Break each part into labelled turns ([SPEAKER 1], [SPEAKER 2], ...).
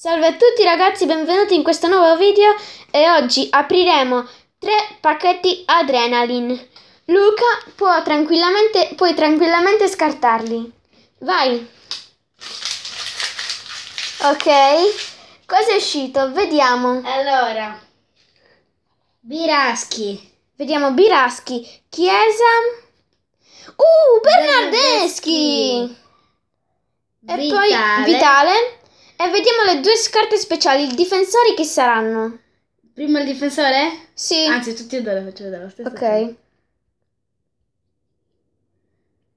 [SPEAKER 1] Salve a tutti ragazzi, benvenuti in questo nuovo video e oggi apriremo tre pacchetti Adrenaline. Luca può tranquillamente, puoi tranquillamente scartarli. Vai! Ok, cosa è uscito? Vediamo. Allora, Biraschi. Vediamo Biraschi, Chiesa... Uh, Bernardeschi!
[SPEAKER 2] Bernardeschi. E Vitale. poi Vitale
[SPEAKER 1] e vediamo le due scarpe speciali, i difensori che saranno? Prima il difensore? Sì. Anzi, tutti e due la faccio vedere lo stesso. Ok. Tempo.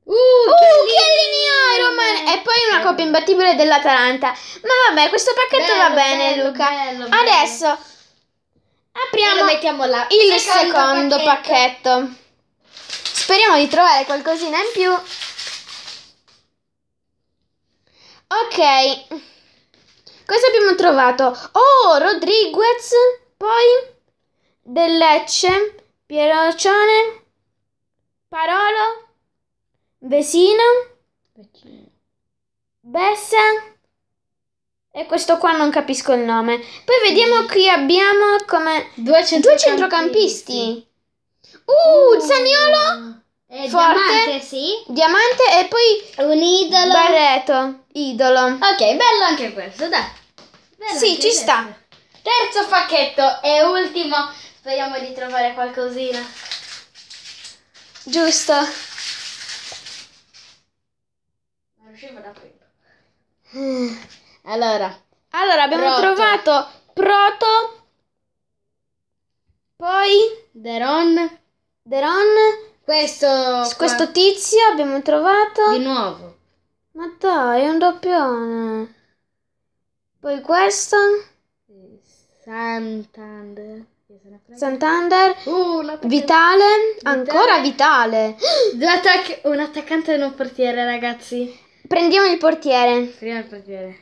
[SPEAKER 1] Uh, uh Chiellini Ironman! Oh, e poi una coppia imbattibile dell'Atalanta. Ma vabbè, questo pacchetto bello, va bene, bello, Luca. Bello, Adesso apriamo il secondo, pacchetto. pacchetto. Speriamo di trovare qualcosina in più. Ok. Cosa abbiamo trovato? Oh, Rodriguez, poi Del Lecce, Pierocione, Parolo, Vesino, Bessa e questo qua non capisco il nome. Poi vediamo qui mm. abbiamo come due centrocampisti. Due centrocampisti. Uh, uh, Zaniolo eh, forte, diamante, sì. diamante e poi un idolo. Barreto, idolo. Ok, bello anche questo, dai. Vero, sì, ci sta. Terzo pacchetto e ultimo. Speriamo di trovare qualcosina. Giusto. Non riuscivo da prima. Eh, allora. Allora, abbiamo proto. trovato Proto. Poi. Deron. Deron. Questo, questo tizio abbiamo trovato. Di nuovo. Ma dai, è un doppione. Poi questo. Santander. Santander. Oh, uh, vitale. vitale. Ancora vitale. Zlatac, un attaccante e un portiere, ragazzi. Prendiamo il portiere. Prendiamo il portiere.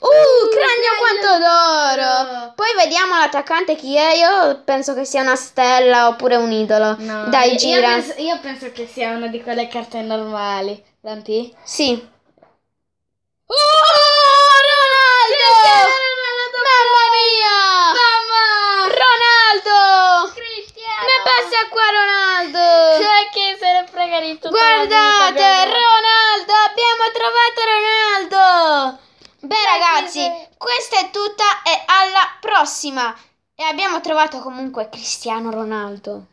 [SPEAKER 1] Uh, uh cranio quanto d'oro! Poi vediamo l'attaccante chi è. Io penso che sia una stella oppure un idolo. No, Dai, gira. Io penso, io penso che sia una di quelle carte normali. Tanti? Sì. Lascia qua Ronaldo! Ma che se ne frega di tutto Guardate, Ronaldo! Abbiamo trovato Ronaldo! Beh Dai, ragazzi, se... questa è tutta e alla prossima! E abbiamo trovato comunque Cristiano Ronaldo.